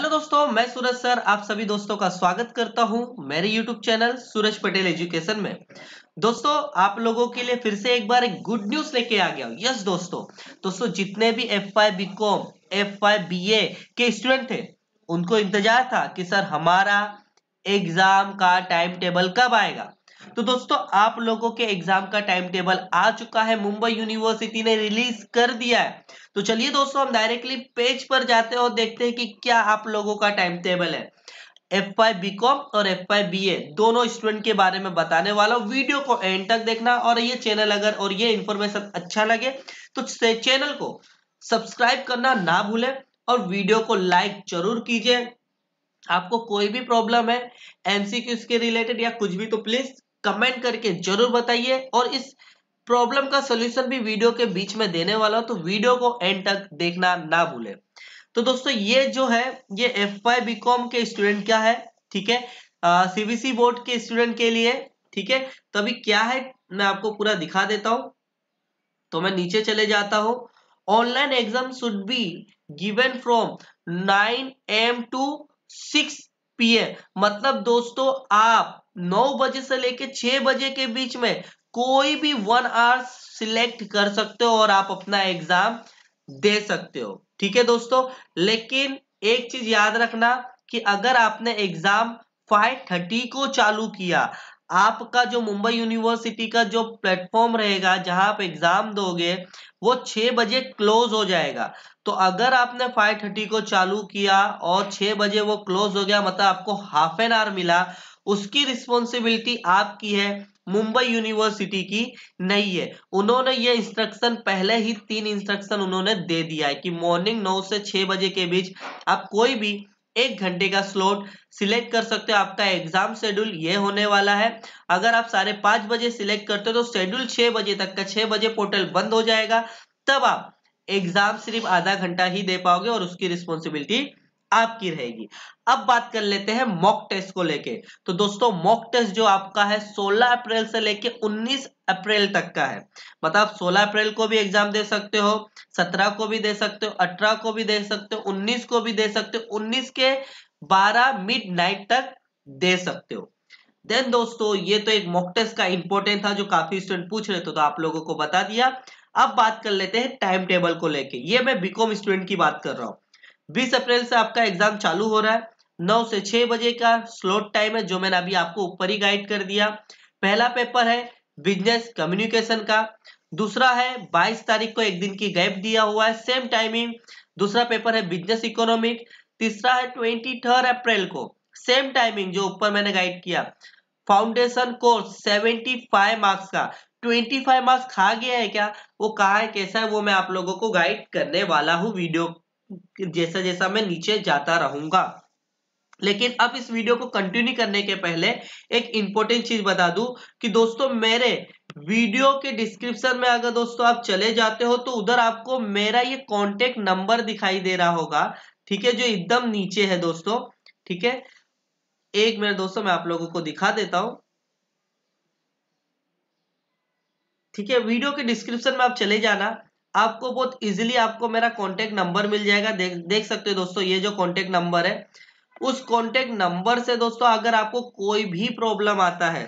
hello दोस्तों मैं सूरज sir आप सभी दोस्तों का स्वागत करता हूं मेरे YouTube channel Suraj Patel education में दोस्तों आप लोगों के लिए फिर से एक बार एक गुड न्यूज लेके आ गया यस दोस्तों दोस्तों जितने भी F I B com F I B A के स्टूडेंट थे उनको इंतजार था कि सर हमारा एग्जाम का टाइम टेबल कब आएगा तो दोस्तों आप लोगों के एग्जाम का टाइम टेबल आ चुका है मुंबई यूनिवर्सिटी ने रिलीज कर दिया है तो चलिए दोस्तों हम डायरेक्टली पेज पर जाते हैं और देखते हैं कि क्या आप लोगों का टाइम टेबल है एफ आई बी कॉम और एफ आई बी ए दोनों स्टूडेंट के बारे में बताने वाला हूँ वीडियो को एंड तक देखना और ये चैनल अगर और ये इन्फॉर्मेशन अच्छा लगे तो चैनल को सब्सक्राइब करना ना भूलें और वीडियो को लाइक जरूर कीजिए आपको कोई भी प्रॉब्लम है एमसीक्यूज के रिलेटेड या कुछ भी तो प्लीज कमेंट करके जरूर बताइए और इस प्रॉब्लम का सोल्यूशन भी वीडियो के बीच में देने वाला तो वीडियो को एंड तक देखना ना भूले तो दोस्तों ये जो है ये एफ वाई बी कॉम के स्टूडेंट क्या है ठीक है सीबीसी बोर्ड के स्टूडेंट के लिए ठीक है तो अभी क्या है मैं आपको पूरा दिखा देता हूं तो मैं नीचे चले जाता हूं online exam should be given from 9 AM to 6 PM मतलब दोस्तों आप नौ बजे से लेके 6 बजे के बीच में कोई भी वन आवर सिलेक्ट कर सकते हो और आप अपना एग्जाम दे सकते हो ठीक है दोस्तों लेकिन एक चीज याद रखना कि अगर आपने एग्जाम 5:30 को चालू किया आपका जो मुंबई यूनिवर्सिटी का जो प्लेटफॉर्म रहेगा जहां आप एग्जाम दोगे वो 6 बजे क्लोज हो जाएगा तो अगर आपने 5:30 को चालू किया और 6 बजे वो क्लोज हो गया मतलब आपको हाफ एन आवर मिला उसकी रिस्पॉन्सिबिलिटी आपकी है मुंबई यूनिवर्सिटी की नहीं है उन्होंने ये इंस्ट्रक्शन पहले ही तीन इंस्ट्रक्शन उन्होंने दे दिया है कि मॉर्निंग नौ से छह बजे के बीच आप कोई भी एक घंटे का स्लॉट सिलेक्ट कर सकते हो आपका एग्जाम शेड्यूल ये होने वाला है अगर आप साढ़े पांच बजे सिलेक्ट करते हो तो शेड्यूल छह बजे तक का छह बजे पोर्टल बंद हो जाएगा तब आप एग्जाम सिर्फ आधा घंटा ही दे पाओगे और उसकी रिस्पॉन्सिबिलिटी आपकी रहेगी अब बात कर लेते हैं मॉक टेस्ट को लेके तो दोस्तों मॉक टेस्ट जो आपका है 16 अप्रैल से लेके 19 अप्रैल तक का है मतलब 16 अप्रैल को भी एग्जाम दे सकते हो 17 को भी दे सकते हो 18 को भी दे सकते हो 19 को भी दे सकते हो 19 के 12 मिड नाइट तक दे सकते हो देन दोस्तों ये तो एक मॉक टेस्ट का इंपॉर्टेंट था जो काफी स्टूडेंट पूछ रहे थे तो आप लोगों को बता दिया अब बात कर लेते हैं टाइम टेबल को लेके ये मैं बीकॉम स्टूडेंट की बात कर रहा हूं बीस अप्रैल से आपका एग्जाम चालू हो रहा है नौ से छह बजे का स्लोट टाइम है जो मैंने अभी आपको ऊपर ही गाइड कर दिया पहला पेपर है बिजनेस कम्युनिकेशन का दूसरा है 22 तारीख को एक दिन की गैप दिया हुआ है सेम टाइमिंग दूसरा पेपर है बिजनेस इकोनॉमिक तीसरा है ट्वेंटी थर्ड अप्रैल को सेम टाइमिंग जो ऊपर मैंने गाइड किया फाउंडेशन कोर्स 75 मार्क्स का 25 मार्क्स खा गया है क्या वो कहा है कैसा है वो मैं आप लोगों को गाइड करने वाला हूँ वीडियो जैसा जैसा मैं नीचे जाता रहूंगा लेकिन अब इस वीडियो को कंटिन्यू करने के पहले एक इंपॉर्टेंट चीज बता दू कि दोस्तों मेरे वीडियो के डिस्क्रिप्शन में अगर दोस्तों आप चले जाते हो तो उधर आपको मेरा ये कॉन्टेक्ट नंबर दिखाई दे रहा होगा ठीक है जो एकदम नीचे है दोस्तों ठीक है एक मिनट दोस्तों मैं आप लोगों को दिखा देता हूं ठीक है वीडियो के डिस्क्रिप्शन में आप चले जाना आपको बहुत इजीली आपको मेरा कॉन्टेक्ट नंबर मिल जाएगा देख देख सकते हो दोस्तों ये जो कॉन्टेक्ट नंबर है उस कॉन्टेक्ट नंबर से दोस्तों अगर आपको कोई भी प्रॉब्लम आता है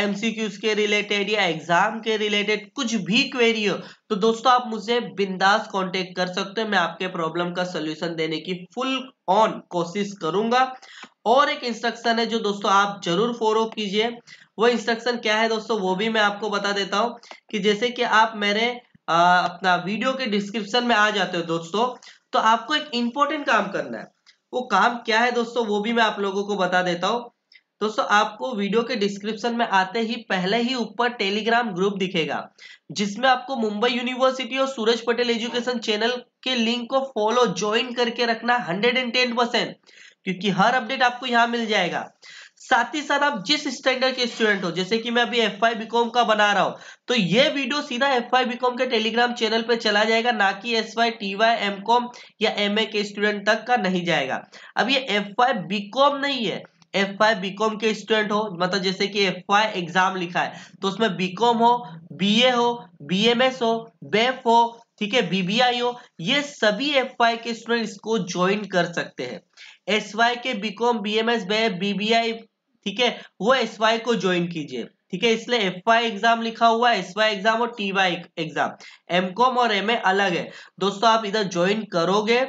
एमसीक्यूज के रिलेटेड या एग्जाम के रिलेटेड कुछ भी क्वेरी हो तो दोस्तों आप मुझे बिंदास कांटेक्ट कर सकते हो मैं आपके प्रॉब्लम का सोल्यूशन देने की फुल ऑन कोशिश करूंगा और एक इंस्ट्रक्शन है जो दोस्तों आप जरूर फॉलो कीजिए वो इंस्ट्रक्शन क्या है दोस्तों वो भी मैं आपको बता देता हूँ कि जैसे कि आप मेरे आ, अपना वीडियो के डिस्क्रिप्शन में आ जाते हो दोस्तों तो आपको एक इंपॉर्टेंट काम करना है वो काम क्या है दोस्तों वो भी मैं आप लोगों को बता देता हूँ दोस्तों आपको वीडियो के डिस्क्रिप्शन में आते ही पहले ही ऊपर टेलीग्राम ग्रुप दिखेगा जिसमें आपको मुंबई यूनिवर्सिटी और सूरज पटेल एजुकेशन चैनल के लिंक को फॉलो ज्वाइन करके रखना 110 परसेंट क्योंकि हर अपडेट आपको यहाँ मिल जाएगा साथ ही साथ आप जिस स्टैंडर्ड के स्टूडेंट हो जैसे कि मैं अभी एफ आई बीकॉम का बना रहा हूं तो ये वीडियो सीधा एफ आई बीकॉम के टेलीग्राम चैनल पर चला जाएगा ना कि S Y T Y M com या एम ए के स्टूडेंट तक का नहीं जाएगा अब ये एफ आई बीकॉम नहीं है एफ आई बीकॉम के स्टूडेंट हो मतलब जैसे कि एफ आई एग्जाम लिखा है तो उसमें बीकॉम हो बी ए हो एस हो बेफ e हो ठीक है बीबीआई हो ये सभी एफ आई के स्टूडेंट इसको ज्वाइन कर सकते हैं एस वाई के बीकॉम बीएमएस बेफ बीबीआई ठीक है वो एस वाई को ज्वाइन कीजिए ठीक है इसलिए एफ वाई एग्जाम लिखा हुआ है एस वाई एग्जाम और T Y exam M com और एम ए अलग है दोस्तों आप इधर ज्वाइन करोगे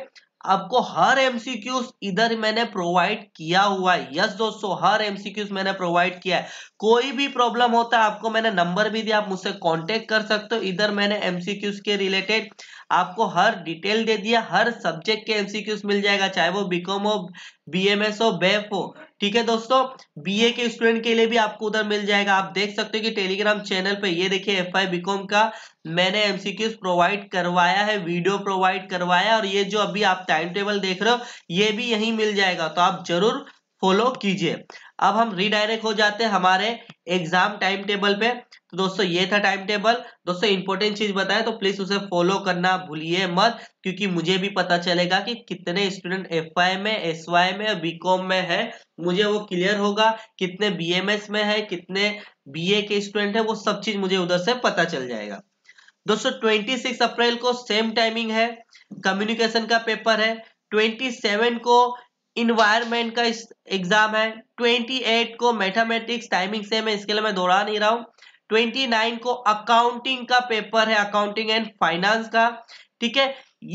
आपको हर एमसीक्यूज इधर मैंने प्रोवाइड किया हुआ है यस दोस्तों हर एमसीक्यूज मैंने प्रोवाइड किया है कोई भी प्रॉब्लम होता है आपको मैंने नंबर भी दिया आप मुझसे कांटेक्ट कर सकते हो इधर मैंने एमसीक्यूज के रिलेटेड आपको हर डिटेल दे दिया हर सब्जेक्ट के एमसीक्यूज मिल जाएगा चाहे वो बीकॉम हो बीएमएस हो बेफ e हो ठीक है दोस्तों बीए e के स्टूडेंट के लिए भी आपको उधर मिल जाएगा आप देख सकते हो कि टेलीग्राम चैनल पे ये देखिए एफ आई बीकॉम का मैंने एमसीक्यूज प्रोवाइड करवाया है वीडियो प्रोवाइड करवाया और ये जो अभी आप टाइम टेबल देख रहे हो ये भी यही मिल जाएगा तो आप जरूर फॉलो कीजिए अब हम रीडायरेक्ट हो जाते हैं हमारे एग्जाम टाइम टेबल पे तो दोस्तों ये था टाइम टेबल दोस्तों इंपॉर्टेंट चीज बताए तो प्लीज उसे फॉलो करना भूलिए मत क्योंकि मुझे भी पता चलेगा कि कितने स्टूडेंट एफ में एस में और बीकॉम में है मुझे वो क्लियर होगा कितने बीएमएस में है कितने बीए के स्टूडेंट है वो सब चीज मुझे उधर से पता चल जाएगा दोस्तों ट्वेंटी अप्रैल को सेम टाइमिंग है कम्युनिकेशन का पेपर है ट्वेंटी को इन्वायरमेंट का एग्जाम है 28 को मैथमेटिक्स टाइमिंग से मैं इसके लिए मैं दोहरा नहीं रहा हूँ 29 को अकाउंटिंग का पेपर है अकाउंटिंग एंड फाइनेंस का ठीक है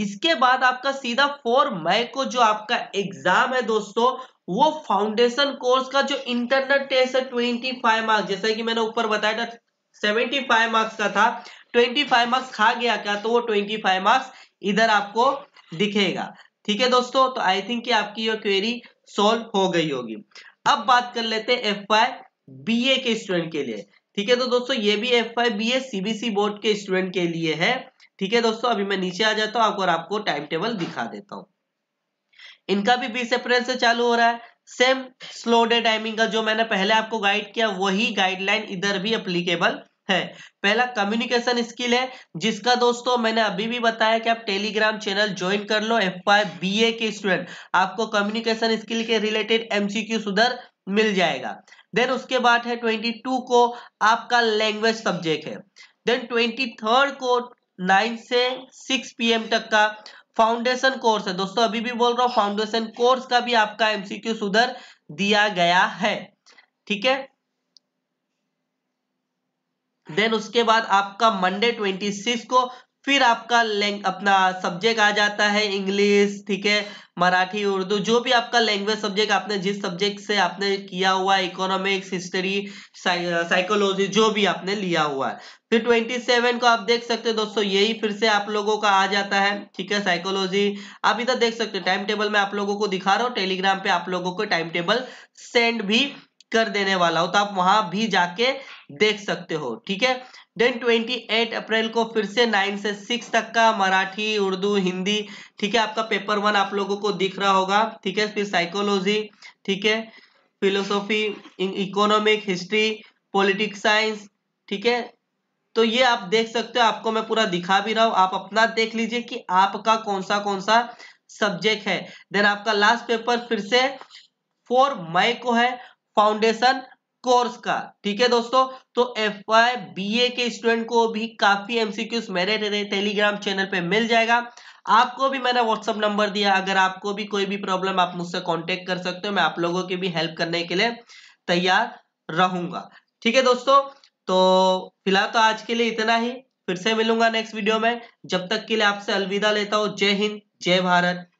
इसके बाद आपका सीधा फोर मई को जो आपका एग्जाम है दोस्तों वो फाउंडेशन कोर्स का जो इंटरनल टेस्ट है 25 मार्क्स जैसे कि मैंने ऊपर बताया था 75 मार्क्स का था 25 मार्क्स खा गया क्या तो वो 25 मार्क्स इधर आपको दिखेगा ठीक है दोस्तों तो आई थिंक आपकी ये क्वेरी सॉल्व हो गई होगी अब बात कर लेते हैं एफ आई बी ए के स्टूडेंट के लिए ठीक है तो दोस्तों ये भी F I B A CBC board के स्टूडेंट के लिए है ठीक है दोस्तों अभी मैं नीचे आ जाता हूँ आपको और आपको टाइम टेबल दिखा देता हूँ इनका भी बीस अप्रैल से चालू हो रहा है सेम स्लो डे टाइमिंग का जो मैंने पहले आपको गाइड किया वही गाइडलाइन इधर भी अप्लीकेबल है पहला कम्युनिकेशन स्किल है जिसका दोस्तों मैंने अभी भी बताया कि आप टेलीग्राम चैनल ज्वाइन कर लो एफ बी ए के स्टूडेंट आपको कम्युनिकेशन स्किल के रिलेटेड एमसीक्यू सुधर मिल जाएगा देन उसके बाद है ट्वेंटी टू को आपका लैंग्वेज सब्जेक्ट है देन ट्वेंटी थर्ड को नाइन से सिक्स पीएम तक का फाउंडेशन कोर्स है दोस्तों अभी भी बोल रहा हूँ फाउंडेशन कोर्स का भी आपका एमसीक्यू सुधर दिया गया है ठीक है देन उसके बाद आपका मंडे ट्वेंटी सिक्स को फिर आपका अपना सब्जेक्ट आ जाता है इंग्लिश ठीक है मराठी उर्दू जो भी आपका लैंग्वेज सब्जेक्ट आपने जिस सब्जेक्ट से आपने किया हुआ है इकोनॉमिक्स हिस्ट्री साइकोलॉजी जो भी आपने लिया हुआ है फिर 27 को आप देख सकते हैं दोस्तों यही फिर से आप लोगों का आ जाता है ठीक है साइकोलॉजी आप इधर देख सकते हो टाइम टेबल में आप लोगों को दिखा रहा हूँ टेलीग्राम पे आप लोगों को टाइम टेबल सेंड भी कर देने वाला हो तो आप वहां भी जाके देख सकते हो ठीक है देन 28 अप्रैल को फिर से 9 से 6 तक का मराठी उर्दू हिंदी ठीक है आपका पेपर वन आप लोगों को दिख रहा होगा ठीक है फिर साइकोलॉजी ठीक है philosophy economic history politics science ठीक है तो ये आप देख सकते हो आपको मैं पूरा दिखा भी रहा हूं आप अपना देख लीजिए कि आपका कौन सा कौन सा सब्जेक्ट है देन आपका लास्ट पेपर फिर से फोर मई को है फाउंडेशन कोर्स का ठीक है दोस्तों तो एफ वाई बी ए के स्टूडेंट को भी काफी एमसीक्यूज मेरे टेलीग्राम चैनल पे मिल जाएगा आपको भी मैंने व्हाट्सअप नंबर दिया अगर आपको भी कोई भी प्रॉब्लम आप मुझसे कांटेक्ट कर सकते हो मैं आप लोगों की भी हेल्प करने के लिए तैयार रहूंगा ठीक है दोस्तों तो फिलहाल तो आज के लिए इतना ही फिर से मिलूंगा नेक्स्ट वीडियो में जब तक के लिए आपसे अलविदा लेता हूँ जय हिंद जय भारत